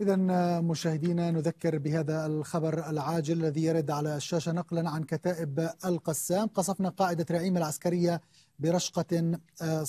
إذا مشاهدينا نذكر بهذا الخبر العاجل الذي يرد على الشاشة نقلا عن كتائب القسام قصفنا قاعدة رعيم العسكرية برشقة آه،